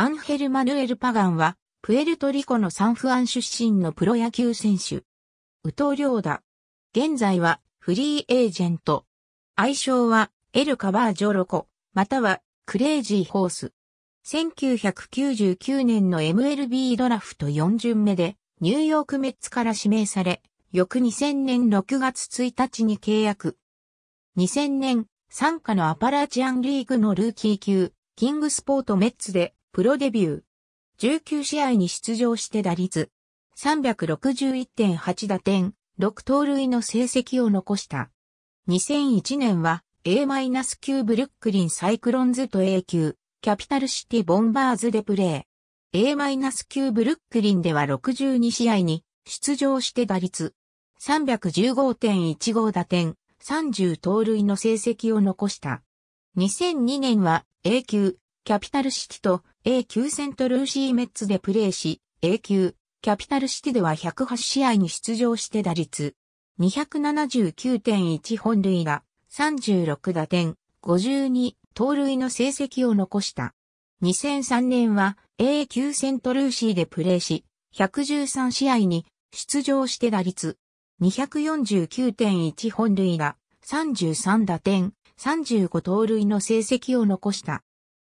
アンヘル・マヌエル・パガンは、プエルトリコのサンフアン出身のプロ野球選手。ウトリョーダ。現在は、フリーエージェント。愛称は、エル・カバージョロコ、または、クレイジー・ホース。1999年の MLB ドラフト4巡目で、ニューヨークメッツから指名され、翌2000年6月1日に契約。2000年、参加のアパラチアンリーグのルーキー級、キングスポートメッツでプロデビュー。19試合に出場して打率。361.8打点、6盗塁の成績を残した。2001年は A-9 ブルックリンサイクロンズと A 級、キャピタルシティボンバーズでプレー。A-9 ブルックリンでは62試合に出場して打率。315.15打点、30盗塁の成績を残した。2002年は A 級、キャピタルシティと A 級セントルーシーメッツでプレーし、A 級、キャピタルシティでは108試合に出場して打率、279.1本塁打、36打点、52盗塁の成績を残した。2003年は A 級セントルーシーでプレーし、113試合に出場して打率、249.1本塁打、33打点、35盗塁の成績を残した。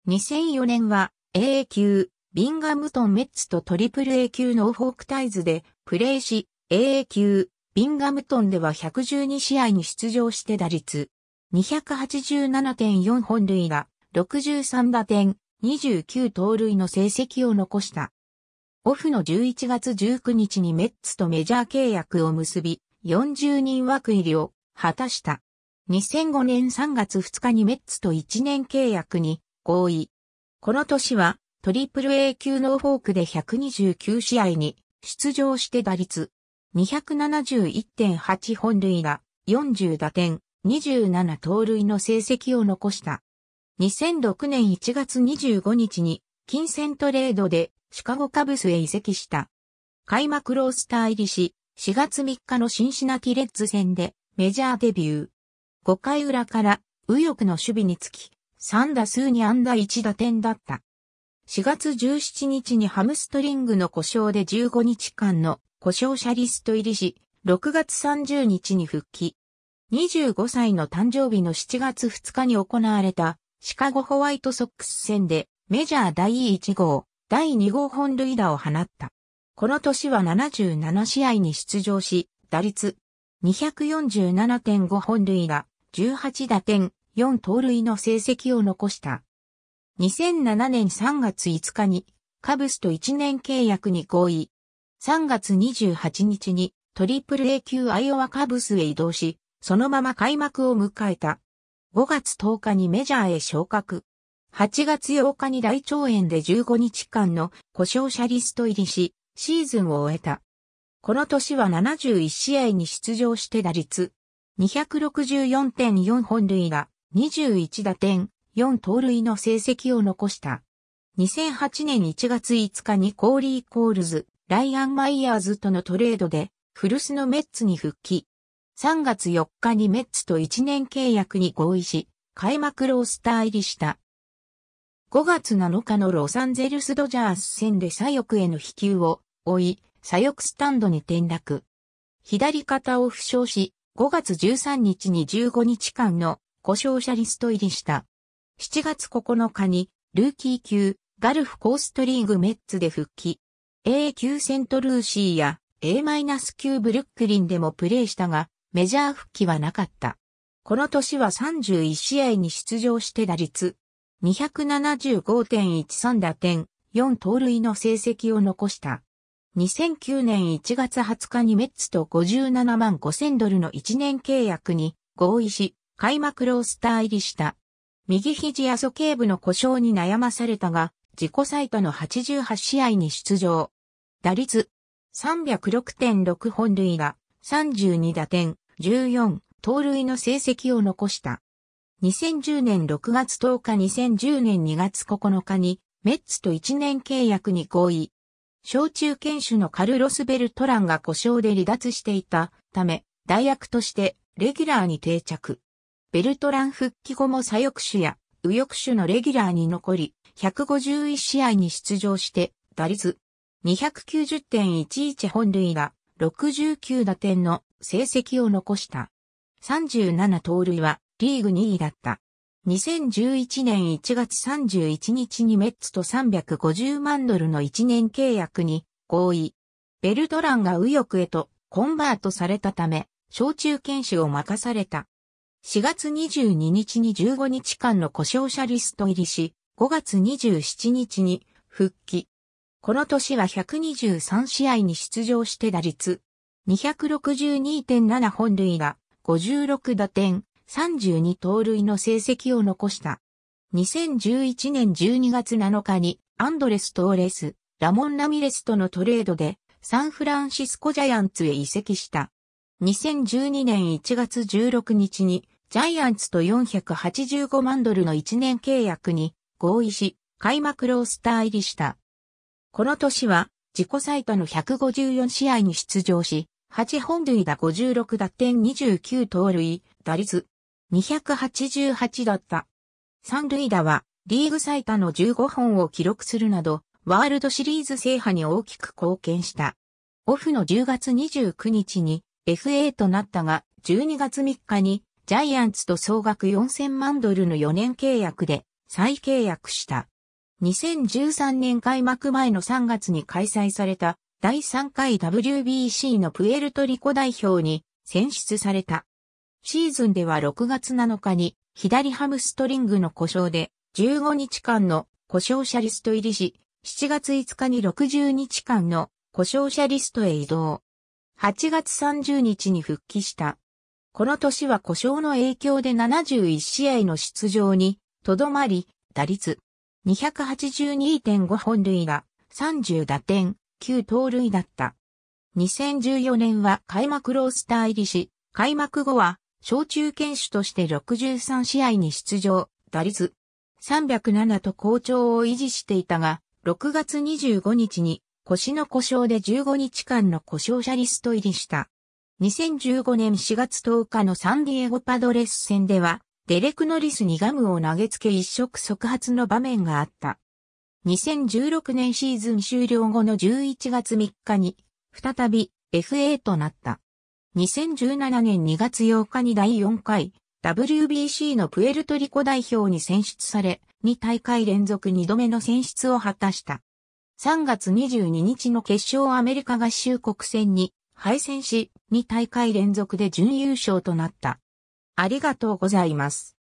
2004年は AA 級、ビンガムトンメッツと AAA 級ノーフォークタイズでプレーし、AA 級、ビンガムトンでは112試合に出場して打率287.4本塁打、63打点、29盗塁の成績を残した。オフの11月19日にメッツとメジャー契約を結び、40人枠入りを果たした。2005年3月2日にメッツと1年契約に合意。この年は、トリプル A 級ノーフォークで129試合に出場して打率271.8本塁打、40打点、27盗塁の成績を残した。2006年1月25日に金銭トレードでシカゴカブスへ移籍した。開幕ロースター入りし、4月3日のシンシナティレッズ戦でメジャーデビュー。5回裏から右翼の守備につき、3打数に安打1打点だった。4月17日にハムストリングの故障で15日間の故障者リスト入りし、6月30日に復帰。25歳の誕生日の7月2日に行われたシカゴホワイトソックス戦でメジャー第1号、第2号本塁打を放った。この年は77試合に出場し、打率247.5本塁打、18打点、4盗塁の成績を残した。2007年3月5日にカブスと1年契約に合意。3月28日にトリプル A 級アイオワカブスへ移動し、そのまま開幕を迎えた。5月10日にメジャーへ昇格。8月8日に大腸炎で15日間の故障者リスト入りし、シーズンを終えた。この年は71試合に出場して打率264.4本塁打、21打点、4盗塁の成績を残した。2008年1月5日にコーリー・コールズ、ライアン・マイヤーズとのトレードで、古巣のメッツに復帰。3月4日にメッツと1年契約に合意し、開幕ロースター入りした。5月7日のロサンゼルスドジャース戦で左翼への飛球を追い、左翼スタンドに転落。左肩を負傷し、5月13日に15日間の故障者リスト入りした。7月9日に、ルーキー級、ガルフコーストリーグメッツで復帰。A 級セントルーシーや A- 級ブルックリンでもプレーしたが、メジャー復帰はなかった。この年は31試合に出場して打率、275.13打点、4盗塁の成績を残した。2009年1月20日にメッツと57万5000ドルの1年契約に合意し、開幕ロースター入りした。右肘や素形部の故障に悩まされたが、自己最多の88試合に出場。打率306.6本塁打、32打点、14盗塁の成績を残した。2010年6月10日2010年2月9日にメッツと1年契約に合意。小中堅手のカルロス・ベルトランが故障で離脱していたため、代役としてレギュラーに定着。ベルトラン復帰後も左翼手や右翼手のレギュラーに残り、151試合に出場して、打率290.11本塁打、69打点の成績を残した。37盗塁はリーグ2位だった。2011年1月31日にメッツと350万ドルの1年契約に合意。ベルトランが右翼へとコンバートされたため、小中堅手を任された。4月22日に15日間の故障者リスト入りし、5月27日に復帰。この年は123試合に出場して打率262.7本塁打、56打点、32盗塁の成績を残した。2011年12月7日にアンドレス・トーレス、ラモン・ラミレスとのトレードでサンフランシスコ・ジャイアンツへ移籍した。2012年1月16日にジャイアンツと485万ドルの1年契約に合意し、開幕ロースター入りした。この年は、自己最多の154試合に出場し、8本塁打56打点29盗塁、打率288だった。三塁打はリーグ最多の15本を記録するなど、ワールドシリーズ制覇に大きく貢献した。オフの10月29日に FA となったが、12月3日にジャイアンツと総額4000万ドルの4年契約で再契約した。2013年開幕前の3月に開催された第3回 WBC のプエルトリコ代表に選出された。シーズンでは6月7日に左ハムストリングの故障で15日間の故障者リスト入りし、7月5日に60日間の故障者リストへ移動。8月30日に復帰した。この年は故障の影響で71試合の出場に、とどまり、打率282.5本塁打、30打点、9盗塁だった。2014年は開幕ロースター入りし、開幕後は、小中堅手として63試合に出場、打率307と好調を維持していたが、6月25日に腰の故障で15日間の故障者リスト入りした。2015年4月10日のサンディエゴパドレス戦では、デレク・ノリスにガムを投げつけ一触即発の場面があった。2016年シーズン終了後の11月3日に、再び FA となった。2017年2月8日に第4回 WBC のプエルトリコ代表に選出され、2大会連続2度目の選出を果たした。3月22日の決勝アメリカ合衆国戦に敗戦し、2大会連続で準優勝となった。ありがとうございます。